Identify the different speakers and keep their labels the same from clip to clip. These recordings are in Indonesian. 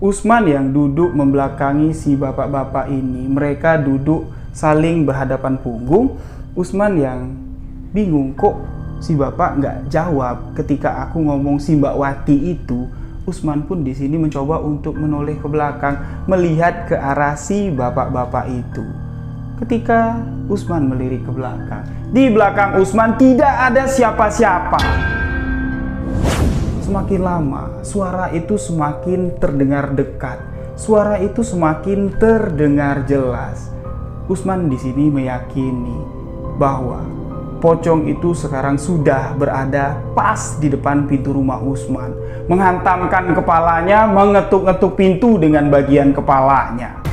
Speaker 1: Usman yang duduk membelakangi si bapak-bapak ini. Mereka duduk saling berhadapan punggung. Usman yang bingung kok si bapak nggak jawab ketika aku ngomong si Mbak Wati itu. Usman pun di sini mencoba untuk menoleh ke belakang, melihat ke arah si bapak-bapak itu. Ketika Usman melirik ke belakang, di belakang Usman tidak ada siapa-siapa semakin lama, suara itu semakin terdengar dekat. Suara itu semakin terdengar jelas. Usman di sini meyakini bahwa pocong itu sekarang sudah berada pas di depan pintu rumah Usman, menghantamkan kepalanya, mengetuk-ngetuk pintu dengan bagian kepalanya.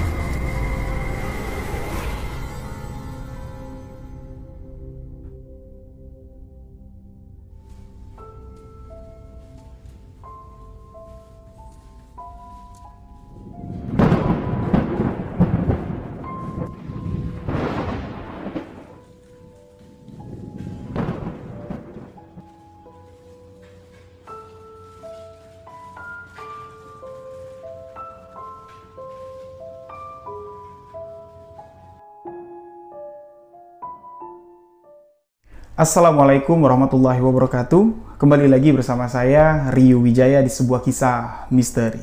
Speaker 1: Assalamualaikum warahmatullahi wabarakatuh. Kembali lagi bersama saya Rio Wijaya di sebuah kisah misteri.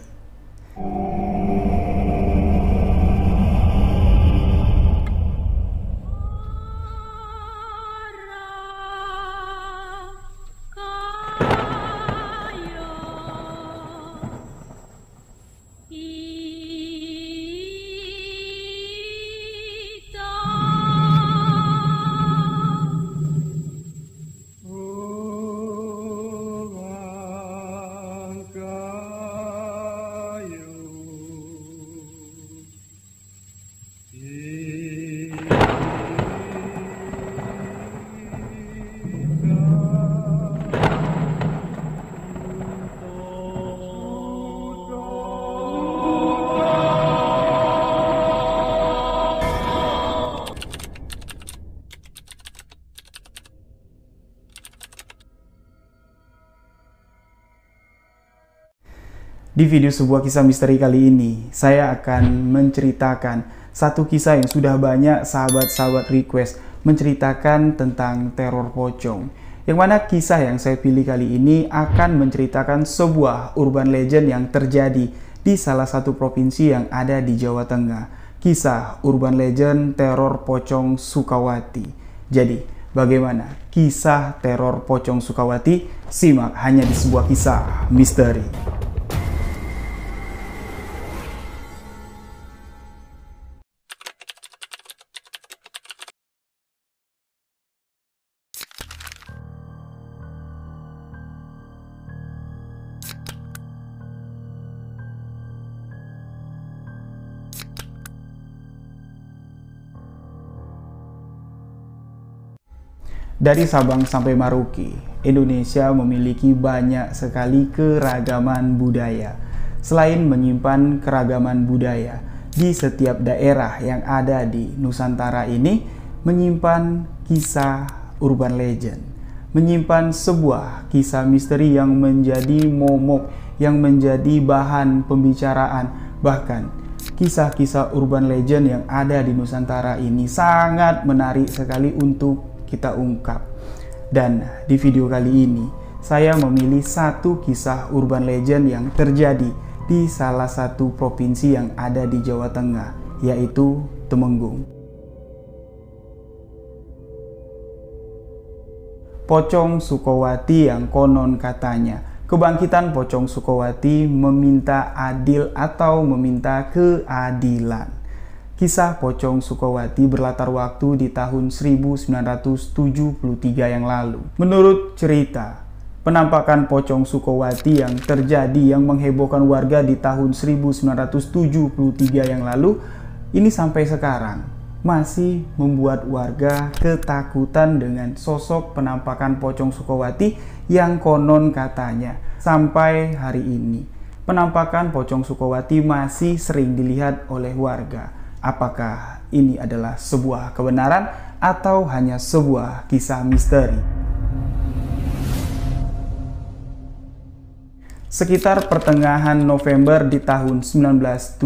Speaker 1: Di video sebuah kisah misteri kali ini, saya akan menceritakan satu kisah yang sudah banyak sahabat-sahabat request menceritakan tentang teror pocong. Yang mana kisah yang saya pilih kali ini akan menceritakan sebuah urban legend yang terjadi di salah satu provinsi yang ada di Jawa Tengah. Kisah urban legend teror pocong Sukawati. Jadi, bagaimana kisah teror pocong Sukawati? Simak hanya di sebuah kisah misteri. Dari Sabang sampai Maroke, Indonesia memiliki banyak sekali keragaman budaya. Selain menyimpan keragaman budaya, di setiap daerah yang ada di Nusantara ini menyimpan kisah urban legend, menyimpan sebuah kisah misteri yang menjadi momok, yang menjadi bahan pembicaraan, bahkan kisah-kisah urban legend yang ada di Nusantara ini sangat menarik sekali untuk kita ungkap. Dan di video kali ini, saya memilih satu kisah urban legend yang terjadi di salah satu provinsi yang ada di Jawa Tengah, yaitu Temenggung. Pocong Sukowati yang konon katanya kebangkitan Pocong Sukowati meminta adil atau meminta keadilan. Kisah Pocong Sukowati berlatar waktu di tahun 1973 yang lalu. Menurut cerita, penampakan Pocong Sukowati yang terjadi yang menghebohkan warga di tahun 1973 yang lalu ini sampai sekarang masih membuat warga ketakutan dengan sosok penampakan Pocong Sukowati yang konon katanya sampai hari ini. Penampakan Pocong Sukowati masih sering dilihat oleh warga Apakah ini adalah sebuah kebenaran atau hanya sebuah kisah misteri? Sekitar pertengahan November di tahun 1973,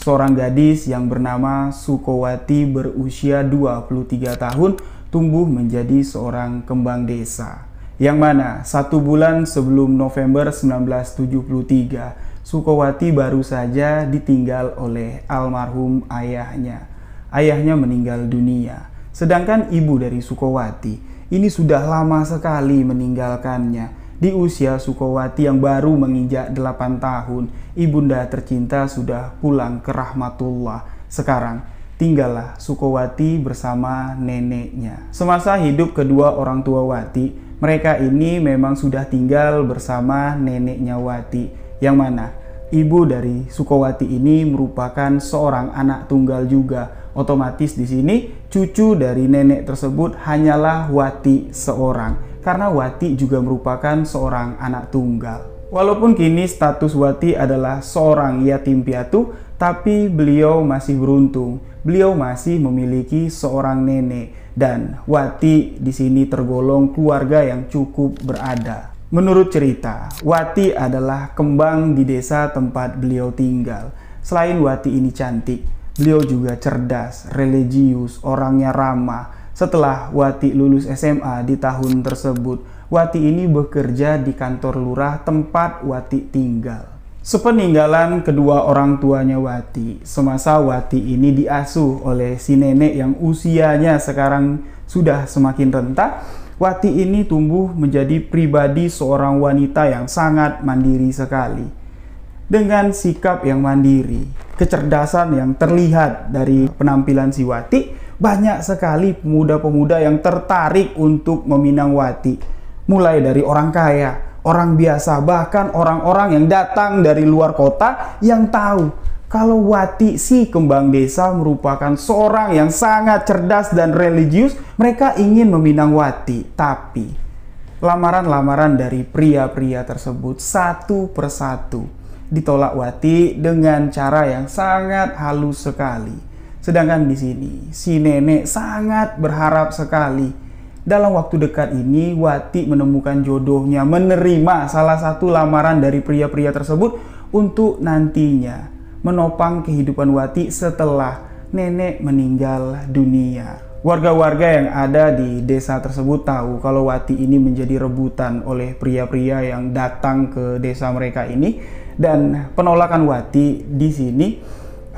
Speaker 1: seorang gadis yang bernama Sukowati berusia 23 tahun tumbuh menjadi seorang kembang desa. Yang mana satu bulan sebelum November 1973, Sukowati baru saja ditinggal oleh almarhum ayahnya. Ayahnya meninggal dunia. Sedangkan ibu dari Sukowati ini sudah lama sekali meninggalkannya. Di usia Sukowati yang baru menginjak 8 tahun, ibunda tercinta sudah pulang ke rahmatullah. Sekarang tinggallah Sukowati bersama neneknya. Semasa hidup kedua orang tua Wati, mereka ini memang sudah tinggal bersama neneknya Wati yang mana ibu dari Sukowati ini merupakan seorang anak tunggal juga. Otomatis di sini cucu dari nenek tersebut hanyalah Wati seorang karena Wati juga merupakan seorang anak tunggal. Walaupun kini status Wati adalah seorang yatim piatu, tapi beliau masih beruntung. Beliau masih memiliki seorang nenek dan Wati di sini tergolong keluarga yang cukup berada. Menurut cerita, Wati adalah kembang di desa tempat beliau tinggal. Selain Wati ini cantik, beliau juga cerdas, religius, orangnya ramah. Setelah Wati lulus SMA di tahun tersebut, Wati ini bekerja di kantor lurah tempat Wati tinggal. Sepeninggalan kedua orang tuanya Wati, semasa Wati ini diasuh oleh si nenek yang usianya sekarang sudah semakin rentah, Wati ini tumbuh menjadi pribadi seorang wanita yang sangat mandiri sekali. Dengan sikap yang mandiri, kecerdasan yang terlihat dari penampilan si Wati, banyak sekali pemuda-pemuda yang tertarik untuk meminang Wati. Mulai dari orang kaya, orang biasa, bahkan orang-orang yang datang dari luar kota yang tahu kalau Wati si kembang desa merupakan seorang yang sangat cerdas dan religius, mereka ingin meminang Wati. Tapi lamaran-lamaran dari pria-pria tersebut satu persatu ditolak Wati dengan cara yang sangat halus sekali. Sedangkan di sini si nenek sangat berharap sekali dalam waktu dekat ini Wati menemukan jodohnya menerima salah satu lamaran dari pria-pria tersebut untuk nantinya menopang kehidupan Wati setelah nenek meninggal dunia. Warga-warga yang ada di desa tersebut tahu kalau Wati ini menjadi rebutan oleh pria-pria yang datang ke desa mereka ini dan penolakan Wati di sini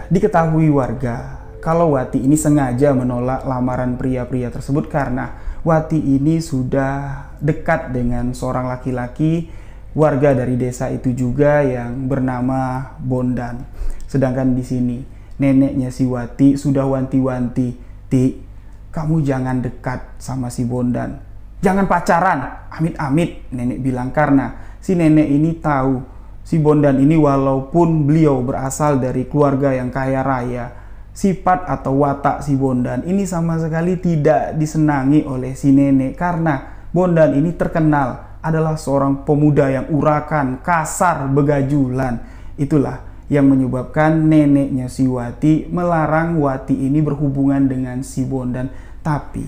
Speaker 1: diketahui warga kalau Wati ini sengaja menolak lamaran pria-pria tersebut karena Wati ini sudah dekat dengan seorang laki-laki warga dari desa itu juga yang bernama Bondan. Sedangkan di sini neneknya si Wati sudah wanti-wanti, "Ti, kamu jangan dekat sama si Bondan. Jangan pacaran." Amit-amit nenek bilang karena si nenek ini tahu si Bondan ini walaupun beliau berasal dari keluarga yang kaya raya, sifat atau watak si Bondan ini sama sekali tidak disenangi oleh si nenek karena Bondan ini terkenal adalah seorang pemuda yang urakan, kasar, begajulan. Itulah yang menyebabkan neneknya si Wati melarang Wati ini berhubungan dengan si Bondan. Tapi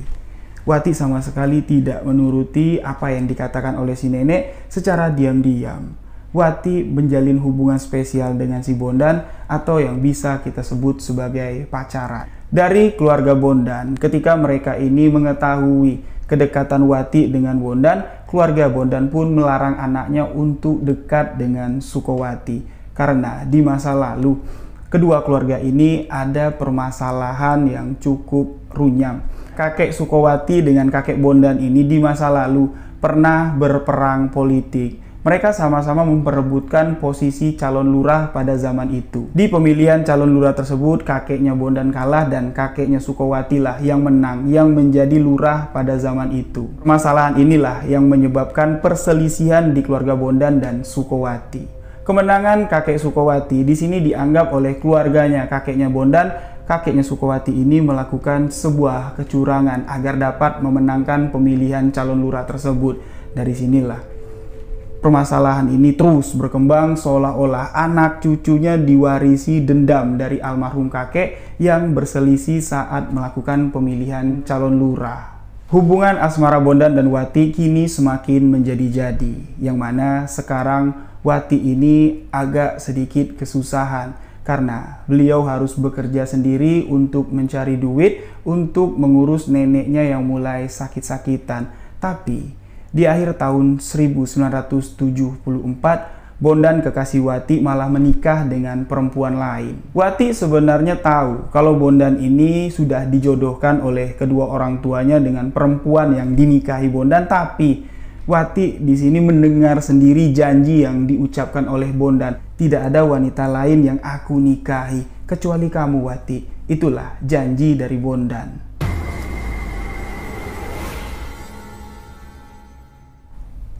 Speaker 1: Wati sama sekali tidak menuruti apa yang dikatakan oleh si nenek secara diam-diam. Wati menjalin hubungan spesial dengan si Bondan atau yang bisa kita sebut sebagai pacaran. Dari keluarga Bondan, ketika mereka ini mengetahui Kedekatan Wati dengan Bondan, keluarga Bondan pun melarang anaknya untuk dekat dengan Sukowati karena di masa lalu kedua keluarga ini ada permasalahan yang cukup runyam. Kakek Sukowati dengan kakek Bondan ini di masa lalu pernah berperang politik mereka sama-sama memperebutkan posisi calon lurah pada zaman itu. Di pemilihan calon lurah tersebut, kakeknya Bondan kalah dan kakeknya Sukowati lah yang menang, yang menjadi lurah pada zaman itu. Permasalahan inilah yang menyebabkan perselisihan di keluarga Bondan dan Sukowati. Kemenangan kakek Sukowati di sini dianggap oleh keluarganya kakeknya Bondan kakeknya Sukowati ini melakukan sebuah kecurangan agar dapat memenangkan pemilihan calon lurah tersebut. Dari sinilah permasalahan ini terus berkembang seolah-olah anak cucunya diwarisi dendam dari almarhum kakek yang berselisih saat melakukan pemilihan calon lurah. Hubungan asmara Bondan dan Wati kini semakin menjadi-jadi, yang mana sekarang Wati ini agak sedikit kesusahan karena beliau harus bekerja sendiri untuk mencari duit untuk mengurus neneknya yang mulai sakit-sakitan. Tapi di akhir tahun 1974, Bondan kekasih Wati malah menikah dengan perempuan lain. Wati sebenarnya tahu kalau Bondan ini sudah dijodohkan oleh kedua orang tuanya dengan perempuan yang dinikahi Bondan, tapi Wati di sini mendengar sendiri janji yang diucapkan oleh Bondan. Tidak ada wanita lain yang aku nikahi kecuali kamu Wati. Itulah janji dari Bondan.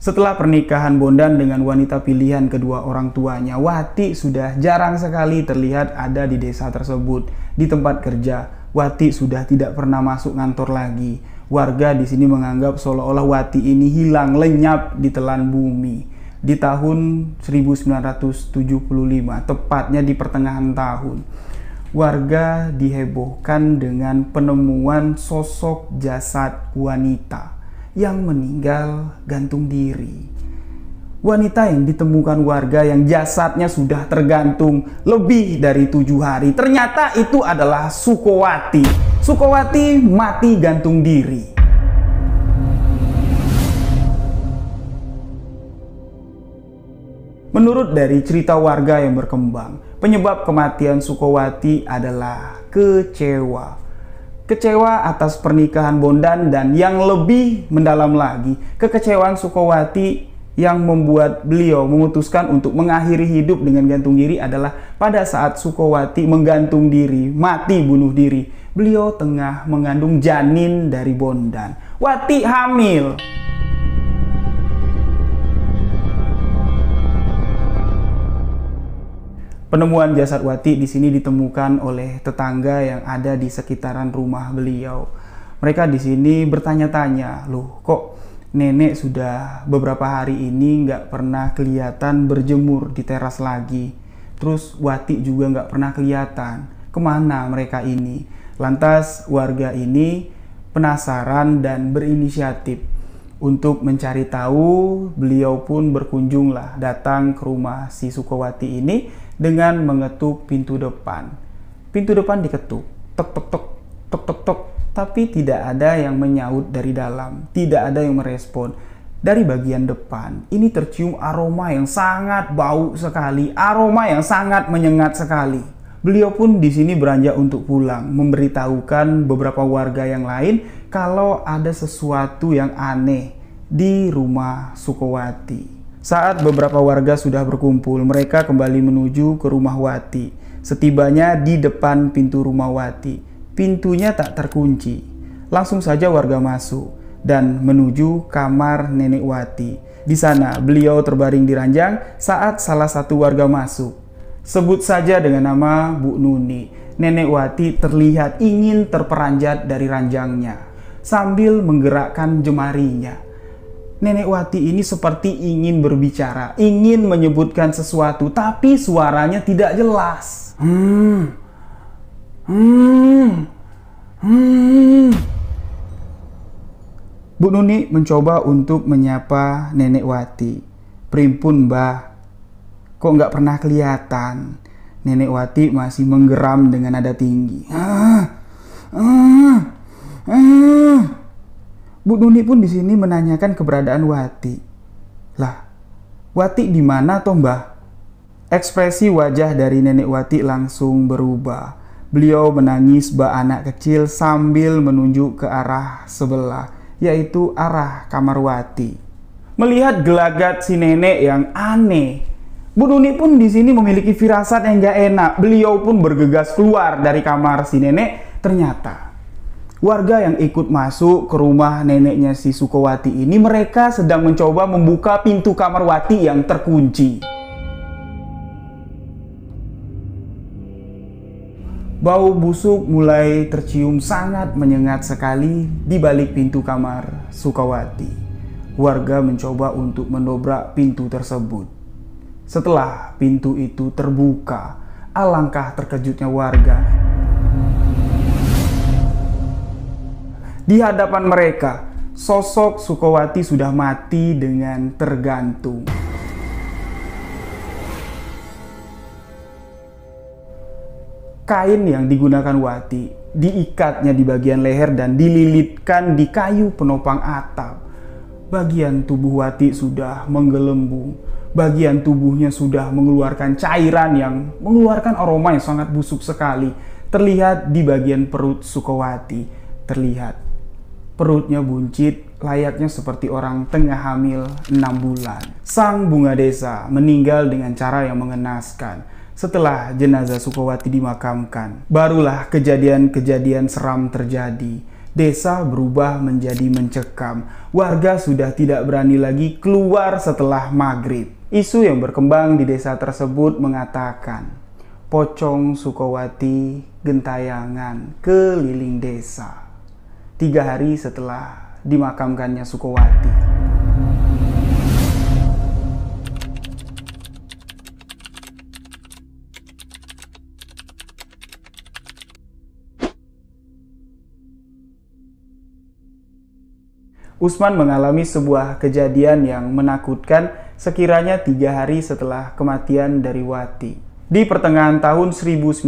Speaker 1: Setelah pernikahan Bondan dengan wanita pilihan kedua orang tuanya, Wati sudah jarang sekali terlihat ada di desa tersebut. Di tempat kerja, Wati sudah tidak pernah masuk ngantor lagi. Warga di sini menganggap seolah-olah Wati ini hilang lenyap di telan bumi. Di tahun 1975, tepatnya di pertengahan tahun, warga dihebohkan dengan penemuan sosok jasad wanita yang meninggal gantung diri. Wanita yang ditemukan warga yang jasadnya sudah tergantung lebih dari tujuh hari. Ternyata itu adalah Sukowati. Sukowati mati gantung diri. Menurut dari cerita warga yang berkembang, penyebab kematian Sukowati adalah kecewa kecewa atas pernikahan Bondan dan yang lebih mendalam lagi, kekecewaan Sukowati yang membuat beliau memutuskan untuk mengakhiri hidup dengan gantung diri adalah pada saat Sukowati menggantung diri, mati bunuh diri. Beliau tengah mengandung janin dari Bondan. Wati hamil. Penemuan jasad Wati di sini ditemukan oleh tetangga yang ada di sekitaran rumah beliau. Mereka di sini bertanya-tanya, loh kok nenek sudah beberapa hari ini nggak pernah kelihatan berjemur di teras lagi. Terus Wati juga nggak pernah kelihatan. Kemana mereka ini? Lantas warga ini penasaran dan berinisiatif untuk mencari tahu. Beliau pun berkunjunglah datang ke rumah si Sukowati ini dengan mengetuk pintu depan. Pintu depan diketuk, tok tok tok, tok tok tok, tapi tidak ada yang menyaut dari dalam, tidak ada yang merespon. Dari bagian depan, ini tercium aroma yang sangat bau sekali, aroma yang sangat menyengat sekali. Beliau pun di sini beranjak untuk pulang, memberitahukan beberapa warga yang lain kalau ada sesuatu yang aneh di rumah Sukowati. Saat beberapa warga sudah berkumpul, mereka kembali menuju ke rumah Wati. Setibanya di depan pintu rumah Wati, pintunya tak terkunci. Langsung saja warga masuk dan menuju kamar nenek Wati. Di sana, beliau terbaring di ranjang saat salah satu warga masuk. Sebut saja dengan nama Bu Nuni. Nenek Wati terlihat ingin terperanjat dari ranjangnya sambil menggerakkan jemarinya. Nenek Wati ini seperti ingin berbicara, ingin menyebutkan sesuatu, tapi suaranya tidak jelas. Hmm. Hmm. Hmm. Bu Nuni mencoba untuk menyapa Nenek Wati. Primpun mbah, kok nggak pernah kelihatan? Nenek Wati masih menggeram dengan nada tinggi. Ah, ah, ah. Bu Nuni pun di sini menanyakan keberadaan Wati. Lah, Wati di mana toh mbah? Ekspresi wajah dari nenek Wati langsung berubah. Beliau menangis bak anak kecil sambil menunjuk ke arah sebelah, yaitu arah kamar Wati. Melihat gelagat si nenek yang aneh, Bu Nuni pun di sini memiliki firasat yang gak enak. Beliau pun bergegas keluar dari kamar si nenek. Ternyata Warga yang ikut masuk ke rumah neneknya si Sukowati ini mereka sedang mencoba membuka pintu kamar Wati yang terkunci. Bau busuk mulai tercium sangat menyengat sekali di balik pintu kamar Sukawati. Warga mencoba untuk mendobrak pintu tersebut. Setelah pintu itu terbuka, alangkah terkejutnya warga Di hadapan mereka, sosok Sukowati sudah mati dengan tergantung. Kain yang digunakan Wati diikatnya di bagian leher dan dililitkan di kayu penopang atap. Bagian tubuh Wati sudah menggelembung. Bagian tubuhnya sudah mengeluarkan cairan yang mengeluarkan aroma yang sangat busuk sekali. Terlihat di bagian perut Sukowati. Terlihat perutnya buncit, layaknya seperti orang tengah hamil 6 bulan. Sang bunga desa meninggal dengan cara yang mengenaskan setelah jenazah Sukowati dimakamkan. Barulah kejadian-kejadian seram terjadi. Desa berubah menjadi mencekam. Warga sudah tidak berani lagi keluar setelah maghrib. Isu yang berkembang di desa tersebut mengatakan, Pocong Sukowati gentayangan keliling desa tiga hari setelah dimakamkannya Sukowati. Usman mengalami sebuah kejadian yang menakutkan sekiranya tiga hari setelah kematian dari Wati. Di pertengahan tahun 1975,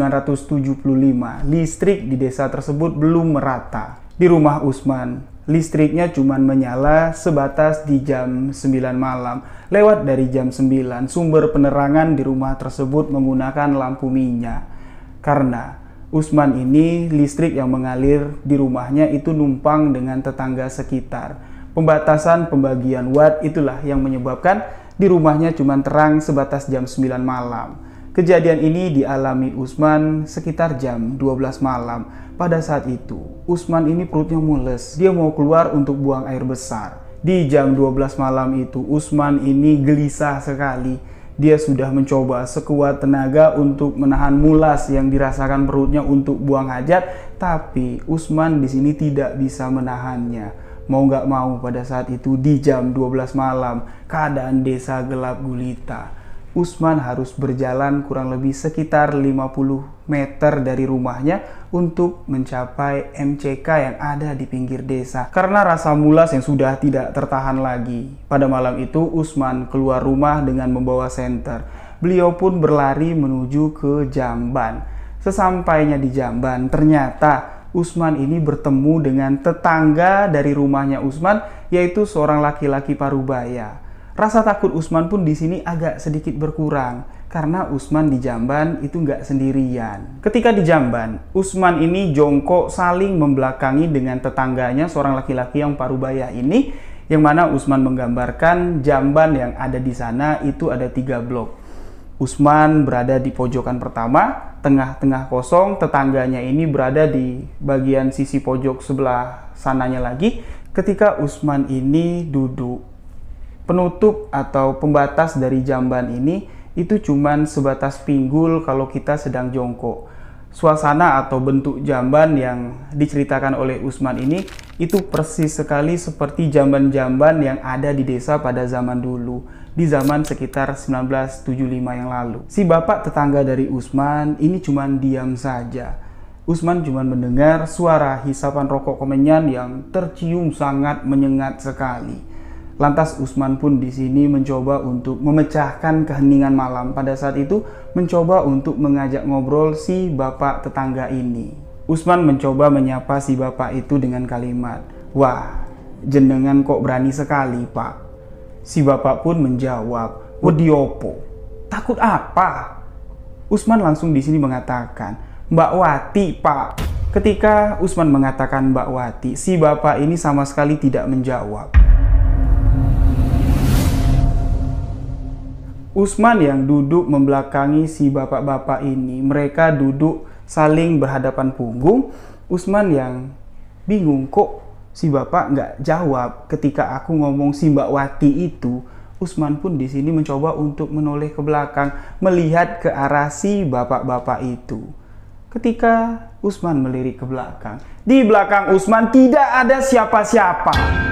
Speaker 1: listrik di desa tersebut belum merata. Di rumah Usman, listriknya cuma menyala sebatas di jam 9 malam. Lewat dari jam 9, sumber penerangan di rumah tersebut menggunakan lampu minyak. Karena Usman ini listrik yang mengalir di rumahnya itu numpang dengan tetangga sekitar. Pembatasan pembagian watt itulah yang menyebabkan di rumahnya cuma terang sebatas jam 9 malam. Kejadian ini dialami Usman sekitar jam 12 malam. Pada saat itu, Usman ini perutnya mules. Dia mau keluar untuk buang air besar. Di jam 12 malam itu, Usman ini gelisah sekali. Dia sudah mencoba sekuat tenaga untuk menahan mulas yang dirasakan perutnya untuk buang hajat, tapi Usman di sini tidak bisa menahannya. Mau nggak mau pada saat itu di jam 12 malam, keadaan desa gelap gulita Usman harus berjalan kurang lebih sekitar 50 meter dari rumahnya untuk mencapai MCK yang ada di pinggir desa karena rasa mulas yang sudah tidak tertahan lagi. Pada malam itu Usman keluar rumah dengan membawa senter. Beliau pun berlari menuju ke Jamban. Sesampainya di Jamban, ternyata Usman ini bertemu dengan tetangga dari rumahnya Usman yaitu seorang laki-laki Parubaya. Rasa takut Usman pun di sini agak sedikit berkurang karena Usman di Jamban itu nggak sendirian. Ketika di Jamban, Usman ini jongkok saling membelakangi dengan tetangganya seorang laki-laki yang parubaya ini yang mana Usman menggambarkan Jamban yang ada di sana itu ada tiga blok. Usman berada di pojokan pertama, tengah-tengah kosong, tetangganya ini berada di bagian sisi pojok sebelah sananya lagi. Ketika Usman ini duduk, penutup atau pembatas dari jamban ini itu cuman sebatas pinggul kalau kita sedang jongkok. Suasana atau bentuk jamban yang diceritakan oleh Usman ini itu persis sekali seperti jamban-jamban yang ada di desa pada zaman dulu, di zaman sekitar 1975 yang lalu. Si bapak tetangga dari Usman ini cuman diam saja. Usman cuma mendengar suara hisapan rokok kemenyan yang tercium sangat menyengat sekali Lantas Usman pun di sini mencoba untuk memecahkan keheningan malam. Pada saat itu mencoba untuk mengajak ngobrol si bapak tetangga ini. Usman mencoba menyapa si bapak itu dengan kalimat, "Wah, jenengan kok berani sekali, Pak." Si bapak pun menjawab, "Wediopo, takut apa?" Usman langsung di sini mengatakan, "Mbak Wati, Pak." Ketika Usman mengatakan Mbak Wati, si bapak ini sama sekali tidak menjawab. Usman yang duduk membelakangi si bapak-bapak ini. Mereka duduk saling berhadapan punggung. Usman yang bingung kok si bapak nggak jawab ketika aku ngomong si Mbak Wati itu. Usman pun di sini mencoba untuk menoleh ke belakang, melihat ke arah si bapak-bapak itu. Ketika Usman melirik ke belakang, di belakang Usman tidak ada siapa-siapa.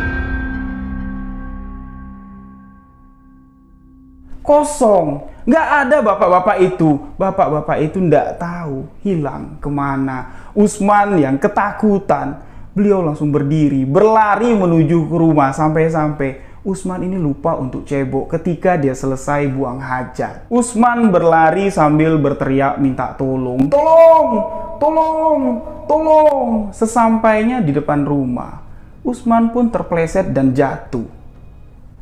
Speaker 1: kosong. Nggak ada bapak-bapak itu. Bapak-bapak itu nggak tahu hilang kemana. Usman yang ketakutan. Beliau langsung berdiri, berlari menuju ke rumah sampai-sampai Usman ini lupa untuk cebok ketika dia selesai buang hajat. Usman berlari sambil berteriak minta tolong. Tolong! Tolong! Tolong! Sesampainya di depan rumah, Usman pun terpleset dan jatuh.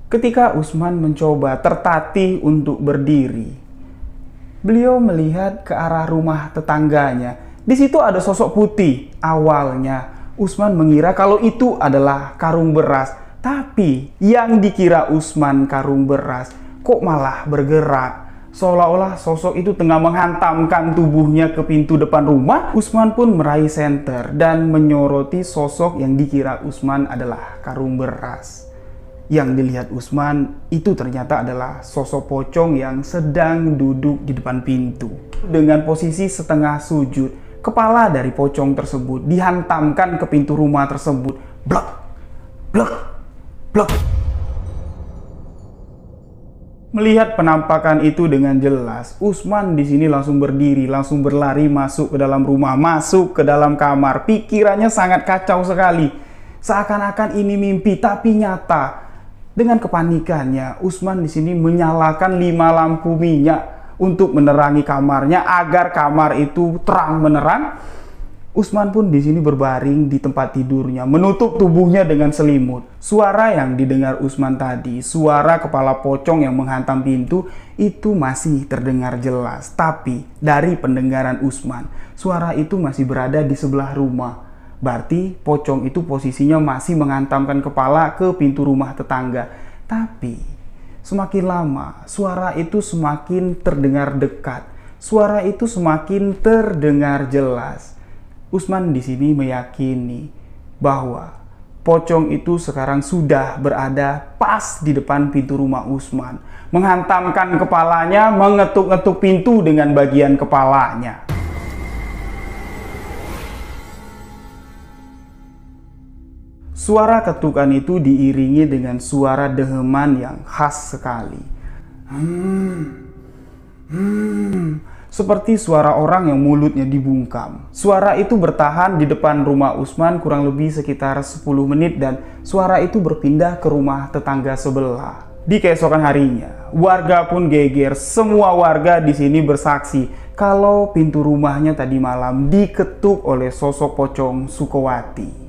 Speaker 1: Ketika Usman mencoba tertatih untuk berdiri, beliau melihat ke arah rumah tetangganya. Di situ ada sosok putih. Awalnya Usman mengira kalau itu adalah karung beras, tapi yang dikira Usman karung beras kok malah bergerak seolah-olah sosok itu tengah menghantamkan tubuhnya ke pintu depan rumah, Usman pun meraih senter dan menyoroti sosok yang dikira Usman adalah karung beras yang dilihat Usman itu ternyata adalah sosok pocong yang sedang duduk di depan pintu. Dengan posisi setengah sujud, kepala dari pocong tersebut dihantamkan ke pintu rumah tersebut. Blok, blok, blok. Melihat penampakan itu dengan jelas, Usman di sini langsung berdiri, langsung berlari masuk ke dalam rumah, masuk ke dalam kamar. Pikirannya sangat kacau sekali. Seakan-akan ini mimpi, tapi nyata dengan kepanikannya, Usman di sini menyalakan lima lampu minyak untuk menerangi kamarnya agar kamar itu terang menerang. Usman pun di sini berbaring di tempat tidurnya, menutup tubuhnya dengan selimut. Suara yang didengar Usman tadi, suara kepala pocong yang menghantam pintu, itu masih terdengar jelas. Tapi dari pendengaran Usman, suara itu masih berada di sebelah rumah Berarti pocong itu posisinya masih menghantamkan kepala ke pintu rumah tetangga. Tapi semakin lama suara itu semakin terdengar dekat. Suara itu semakin terdengar jelas. Usman di sini meyakini bahwa pocong itu sekarang sudah berada pas di depan pintu rumah Usman, menghantamkan kepalanya, mengetuk-ngetuk pintu dengan bagian kepalanya. Suara ketukan itu diiringi dengan suara deheman yang khas sekali. Hmm. Hmm. Seperti suara orang yang mulutnya dibungkam. Suara itu bertahan di depan rumah Usman kurang lebih sekitar 10 menit dan suara itu berpindah ke rumah tetangga sebelah. Di keesokan harinya, warga pun geger. Semua warga di sini bersaksi kalau pintu rumahnya tadi malam diketuk oleh sosok pocong Sukowati.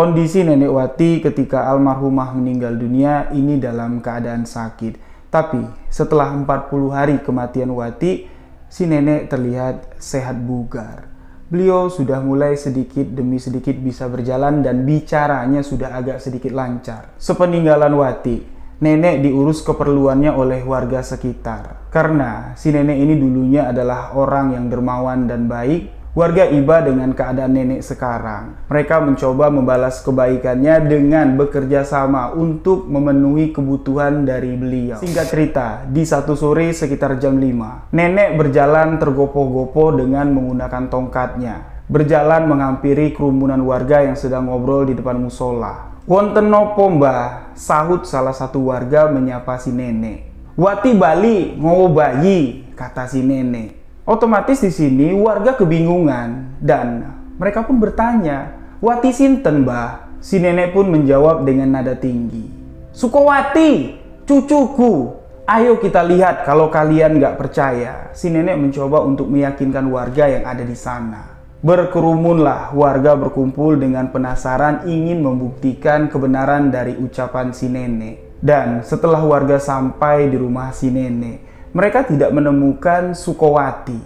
Speaker 1: Kondisi Nenek Wati ketika almarhumah meninggal dunia ini dalam keadaan sakit. Tapi setelah 40 hari kematian Wati, si nenek terlihat sehat bugar. Beliau sudah mulai sedikit demi sedikit bisa berjalan dan bicaranya sudah agak sedikit lancar. Sepeninggalan Wati, nenek diurus keperluannya oleh warga sekitar. Karena si nenek ini dulunya adalah orang yang dermawan dan baik, Warga iba dengan keadaan nenek sekarang. Mereka mencoba membalas kebaikannya dengan bekerja sama untuk memenuhi kebutuhan dari beliau. Singkat cerita, di satu sore sekitar jam 5, nenek berjalan tergopoh-gopoh dengan menggunakan tongkatnya. Berjalan menghampiri kerumunan warga yang sedang ngobrol di depan musola. Wonten nopo mbah, sahut salah satu warga menyapa si nenek. Wati Bali ngowo bayi, kata si nenek. Otomatis di sini warga kebingungan dan mereka pun bertanya, "Wati sinten, Mbah?" Si nenek pun menjawab dengan nada tinggi, "Sukowati, cucuku." Ayo kita lihat kalau kalian gak percaya. Si nenek mencoba untuk meyakinkan warga yang ada di sana. Berkerumunlah warga berkumpul dengan penasaran ingin membuktikan kebenaran dari ucapan si nenek. Dan setelah warga sampai di rumah si nenek, mereka tidak menemukan Sukowati.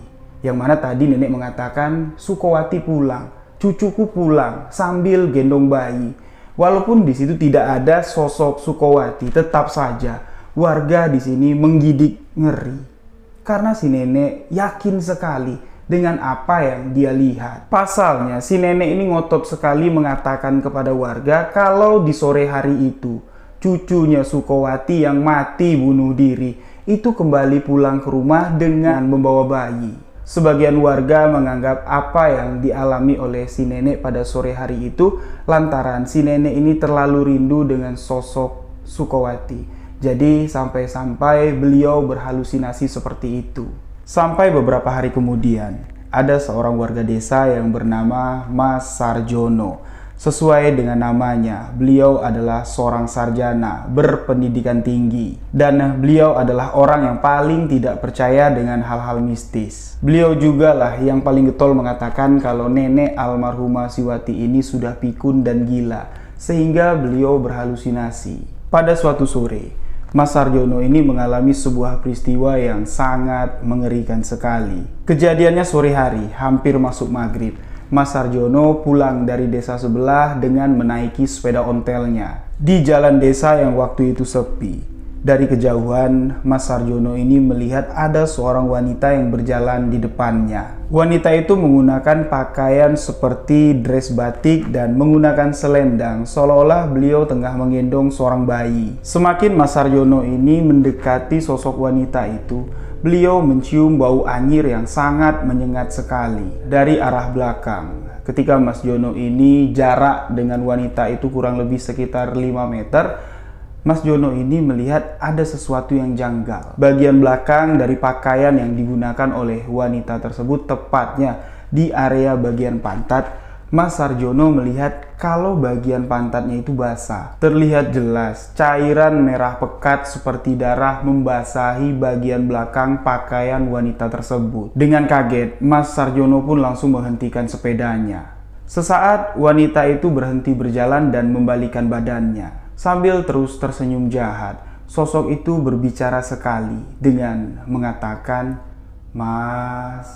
Speaker 1: Yang mana tadi nenek mengatakan Sukowati pulang, cucuku pulang sambil gendong bayi. Walaupun di situ tidak ada sosok Sukowati, tetap saja warga di sini menggidik ngeri. Karena si nenek yakin sekali dengan apa yang dia lihat. Pasalnya, si nenek ini ngotot sekali mengatakan kepada warga kalau di sore hari itu cucunya Sukowati yang mati bunuh diri itu kembali pulang ke rumah dengan membawa bayi. Sebagian warga menganggap apa yang dialami oleh si nenek pada sore hari itu lantaran si nenek ini terlalu rindu dengan sosok Sukowati. Jadi sampai-sampai beliau berhalusinasi seperti itu. Sampai beberapa hari kemudian, ada seorang warga desa yang bernama Mas Sarjono Sesuai dengan namanya, beliau adalah seorang sarjana berpendidikan tinggi dan beliau adalah orang yang paling tidak percaya dengan hal-hal mistis. Beliau juga lah yang paling getol mengatakan kalau nenek almarhumah Siwati ini sudah pikun dan gila sehingga beliau berhalusinasi. Pada suatu sore, Mas Sarjono ini mengalami sebuah peristiwa yang sangat mengerikan sekali. Kejadiannya sore hari, hampir masuk maghrib. Mas Sarjono pulang dari desa sebelah dengan menaiki sepeda ontelnya di jalan desa yang waktu itu sepi. Dari kejauhan, Mas Arjono ini melihat ada seorang wanita yang berjalan di depannya. Wanita itu menggunakan pakaian seperti dress batik dan menggunakan selendang, seolah-olah beliau tengah menggendong seorang bayi. Semakin Mas Arjono ini mendekati sosok wanita itu, beliau mencium bau anyir yang sangat menyengat sekali dari arah belakang ketika Mas Jono ini jarak dengan wanita itu kurang lebih sekitar 5 meter Mas Jono ini melihat ada sesuatu yang janggal. Bagian belakang dari pakaian yang digunakan oleh wanita tersebut tepatnya di area bagian pantat. Mas Sarjono melihat kalau bagian pantatnya itu basah. Terlihat jelas cairan merah pekat seperti darah membasahi bagian belakang pakaian wanita tersebut. Dengan kaget, Mas Sarjono pun langsung menghentikan sepedanya. Sesaat wanita itu berhenti berjalan dan membalikan badannya sambil terus tersenyum jahat. Sosok itu berbicara sekali dengan mengatakan, "Mas."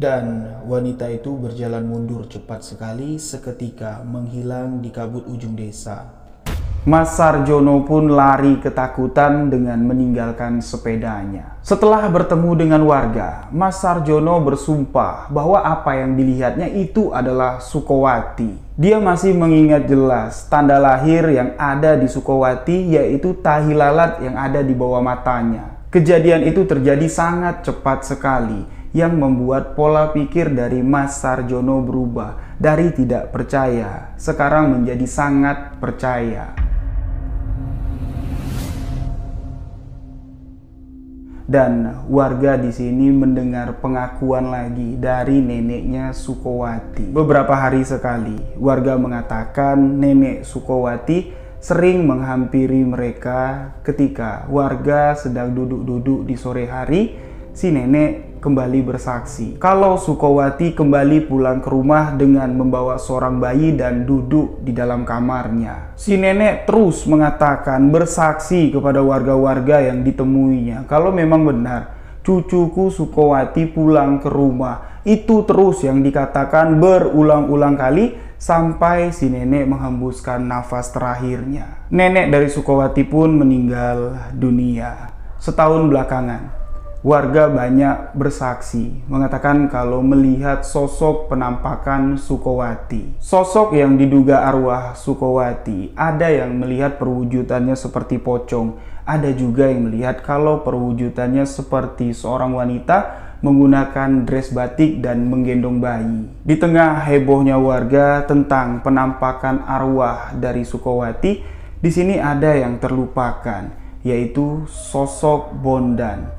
Speaker 1: Dan wanita itu berjalan mundur cepat sekali seketika menghilang di kabut ujung desa. Mas Sarjono pun lari ketakutan dengan meninggalkan sepedanya. Setelah bertemu dengan warga, Mas Sarjono bersumpah bahwa apa yang dilihatnya itu adalah Sukowati. Dia masih mengingat jelas tanda lahir yang ada di Sukowati yaitu tahi lalat yang ada di bawah matanya. Kejadian itu terjadi sangat cepat sekali yang membuat pola pikir dari Mas Sarjono berubah dari tidak percaya sekarang menjadi sangat percaya. dan warga di sini mendengar pengakuan lagi dari neneknya Sukowati. Beberapa hari sekali, warga mengatakan nenek Sukowati sering menghampiri mereka ketika warga sedang duduk-duduk di sore hari si nenek kembali bersaksi. Kalau Sukowati kembali pulang ke rumah dengan membawa seorang bayi dan duduk di dalam kamarnya. Si nenek terus mengatakan bersaksi kepada warga-warga yang ditemuinya. Kalau memang benar, cucuku Sukowati pulang ke rumah. Itu terus yang dikatakan berulang-ulang kali sampai si nenek menghembuskan nafas terakhirnya. Nenek dari Sukowati pun meninggal dunia setahun belakangan warga banyak bersaksi mengatakan kalau melihat sosok penampakan Sukowati. Sosok yang diduga arwah Sukowati, ada yang melihat perwujudannya seperti pocong, ada juga yang melihat kalau perwujudannya seperti seorang wanita menggunakan dress batik dan menggendong bayi. Di tengah hebohnya warga tentang penampakan arwah dari Sukowati, di sini ada yang terlupakan, yaitu sosok Bondan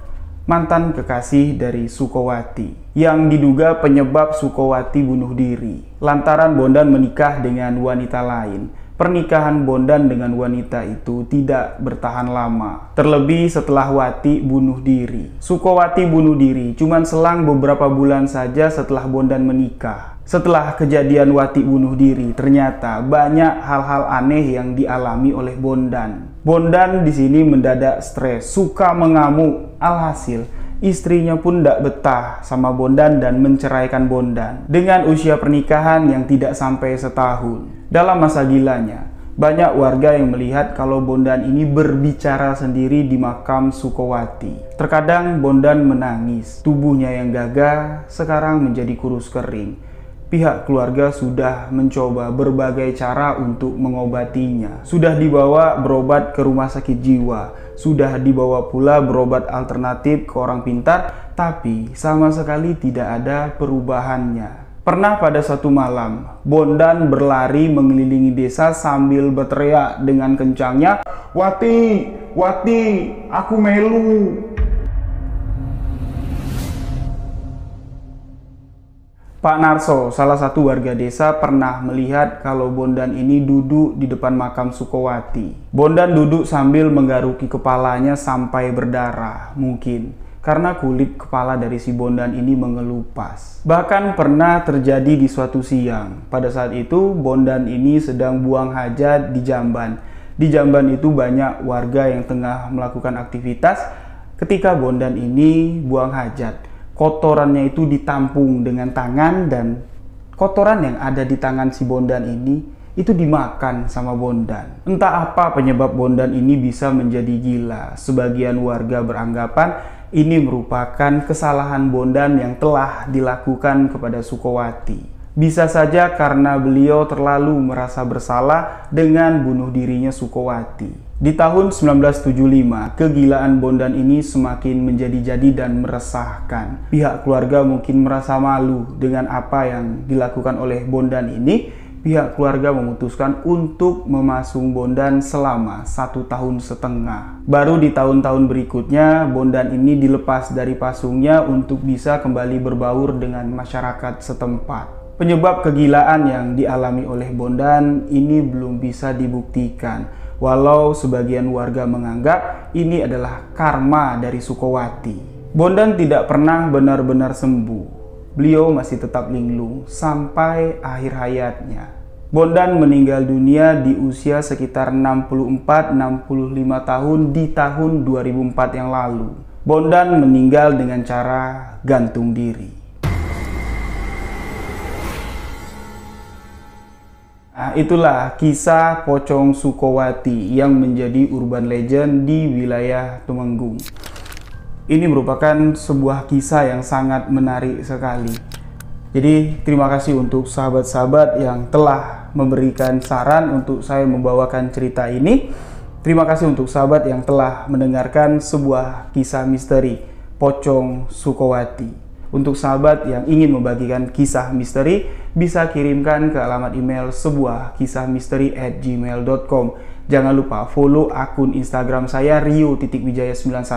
Speaker 1: mantan kekasih dari Sukowati yang diduga penyebab Sukowati bunuh diri lantaran Bondan menikah dengan wanita lain. Pernikahan Bondan dengan wanita itu tidak bertahan lama, terlebih setelah Wati bunuh diri. Sukowati bunuh diri cuman selang beberapa bulan saja setelah Bondan menikah. Setelah kejadian Wati bunuh diri, ternyata banyak hal-hal aneh yang dialami oleh Bondan. Bondan di sini mendadak stres, suka mengamuk. Alhasil, istrinya pun tidak betah sama Bondan dan menceraikan Bondan dengan usia pernikahan yang tidak sampai setahun. Dalam masa gilanya, banyak warga yang melihat kalau Bondan ini berbicara sendiri di makam Sukowati. Terkadang Bondan menangis, tubuhnya yang gagah sekarang menjadi kurus kering pihak keluarga sudah mencoba berbagai cara untuk mengobatinya. Sudah dibawa berobat ke rumah sakit jiwa, sudah dibawa pula berobat alternatif ke orang pintar, tapi sama sekali tidak ada perubahannya. Pernah pada satu malam, Bondan berlari mengelilingi desa sambil berteriak dengan kencangnya, "Wati, Wati, aku melu, Pak Narso, salah satu warga desa pernah melihat kalau Bondan ini duduk di depan makam Sukowati. Bondan duduk sambil menggaruki kepalanya sampai berdarah, mungkin karena kulit kepala dari si Bondan ini mengelupas. Bahkan pernah terjadi di suatu siang. Pada saat itu Bondan ini sedang buang hajat di jamban. Di jamban itu banyak warga yang tengah melakukan aktivitas ketika Bondan ini buang hajat kotorannya itu ditampung dengan tangan dan kotoran yang ada di tangan si bondan ini itu dimakan sama bondan. Entah apa penyebab bondan ini bisa menjadi gila. Sebagian warga beranggapan ini merupakan kesalahan bondan yang telah dilakukan kepada Sukowati. Bisa saja karena beliau terlalu merasa bersalah dengan bunuh dirinya Sukowati. Di tahun 1975, kegilaan Bondan ini semakin menjadi-jadi dan meresahkan. Pihak keluarga mungkin merasa malu dengan apa yang dilakukan oleh Bondan ini. Pihak keluarga memutuskan untuk memasung Bondan selama satu tahun setengah. Baru di tahun-tahun berikutnya, Bondan ini dilepas dari pasungnya untuk bisa kembali berbaur dengan masyarakat setempat. Penyebab kegilaan yang dialami oleh Bondan ini belum bisa dibuktikan walau sebagian warga menganggap ini adalah karma dari Sukowati. Bondan tidak pernah benar-benar sembuh. Beliau masih tetap linglung sampai akhir hayatnya. Bondan meninggal dunia di usia sekitar 64-65 tahun di tahun 2004 yang lalu. Bondan meninggal dengan cara gantung diri. Nah, itulah kisah Pocong Sukowati yang menjadi urban legend di wilayah Tumenggung. Ini merupakan sebuah kisah yang sangat menarik sekali. Jadi, terima kasih untuk sahabat-sahabat yang telah memberikan saran untuk saya membawakan cerita ini. Terima kasih untuk sahabat yang telah mendengarkan sebuah kisah misteri Pocong Sukowati. Untuk sahabat yang ingin membagikan kisah misteri, bisa kirimkan ke alamat email sebuah kisah misteri at gmail.com. Jangan lupa follow akun Instagram saya rio.wijaya91.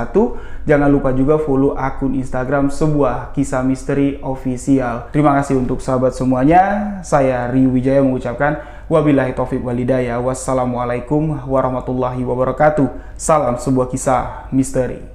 Speaker 1: Jangan lupa juga follow akun Instagram sebuah kisah misteri official. Terima kasih untuk sahabat semuanya. Saya Rio Wijaya mengucapkan wabillahi taufik walidaya. Wassalamualaikum warahmatullahi wabarakatuh. Salam sebuah kisah misteri.